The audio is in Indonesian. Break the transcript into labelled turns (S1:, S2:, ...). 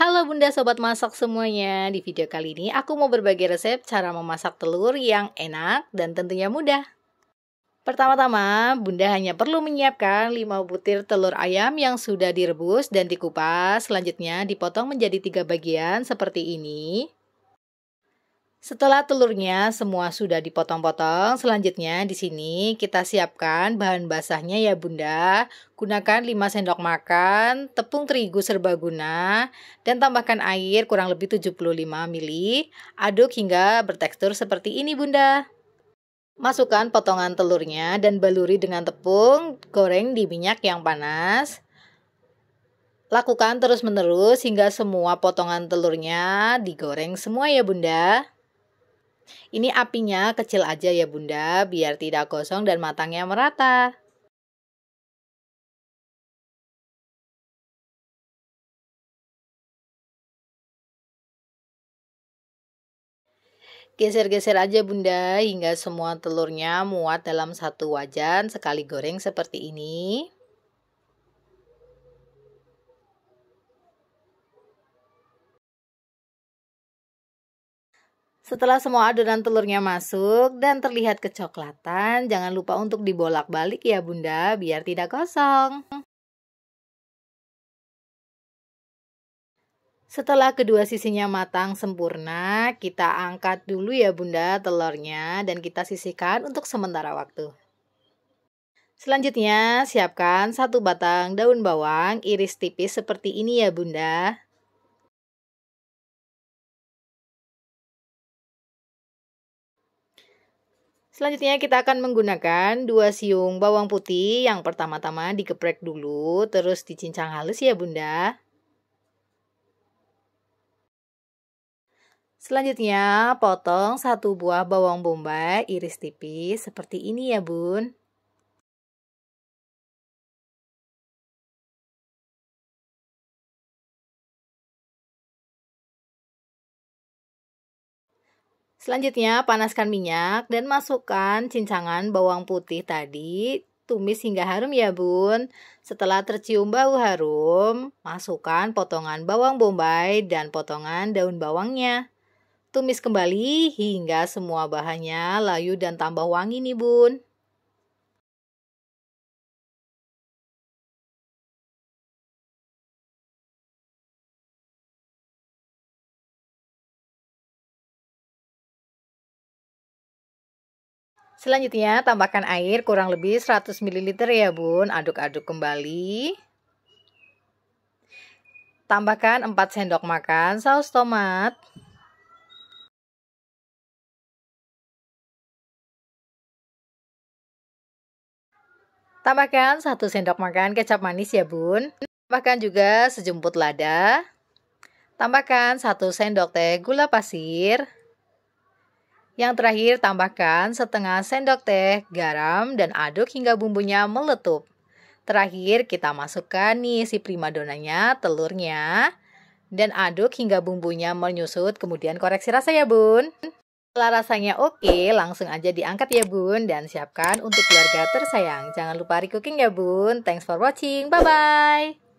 S1: Halo bunda sobat masak semuanya, di video kali ini aku mau berbagi resep cara memasak telur yang enak dan tentunya mudah. Pertama-tama, bunda hanya perlu menyiapkan 5 butir telur ayam yang sudah direbus dan dikupas. Selanjutnya dipotong menjadi tiga bagian seperti ini. Setelah telurnya semua sudah dipotong-potong, selanjutnya di sini kita siapkan bahan basahnya ya Bunda. Gunakan 5 sendok makan tepung terigu serbaguna dan tambahkan air kurang lebih 75 ml. Aduk hingga bertekstur seperti ini Bunda. Masukkan potongan telurnya dan baluri dengan tepung, goreng di minyak yang panas. Lakukan terus-menerus hingga semua potongan telurnya digoreng semua ya Bunda. Ini apinya kecil aja ya bunda, biar tidak gosong dan matangnya merata. Geser-geser aja bunda hingga semua telurnya muat dalam satu wajan sekali goreng seperti ini.
S2: Setelah semua adonan telurnya masuk dan terlihat kecoklatan, jangan lupa untuk dibolak-balik ya bunda biar tidak kosong.
S1: Setelah kedua sisinya matang sempurna, kita angkat dulu ya bunda telurnya dan kita sisihkan untuk sementara waktu. Selanjutnya, siapkan satu batang daun bawang iris tipis seperti ini ya bunda. Selanjutnya kita akan menggunakan dua siung bawang putih yang pertama-tama dikeprek dulu, terus dicincang halus ya bunda. Selanjutnya, potong satu buah bawang bombay iris tipis seperti ini ya bun.
S3: Selanjutnya,
S1: panaskan minyak dan masukkan cincangan bawang putih tadi. Tumis hingga harum ya bun. Setelah tercium bau harum, masukkan potongan bawang bombay dan potongan daun bawangnya. Tumis kembali hingga semua bahannya layu dan tambah wangi nih bun. Selanjutnya tambahkan air kurang lebih 100 ml ya bun Aduk-aduk kembali Tambahkan 4 sendok makan saus tomat Tambahkan 1 sendok makan kecap manis ya bun Tambahkan juga sejumput lada Tambahkan 1 sendok teh gula pasir yang terakhir, tambahkan setengah sendok teh garam dan aduk hingga bumbunya meletup. Terakhir, kita masukkan nih si primadonanya, telurnya, dan aduk hingga bumbunya menyusut, kemudian koreksi rasa ya bun. Setelah rasanya oke, langsung aja diangkat ya bun dan siapkan untuk keluarga tersayang. Jangan lupa re ya bun. Thanks for watching. Bye-bye.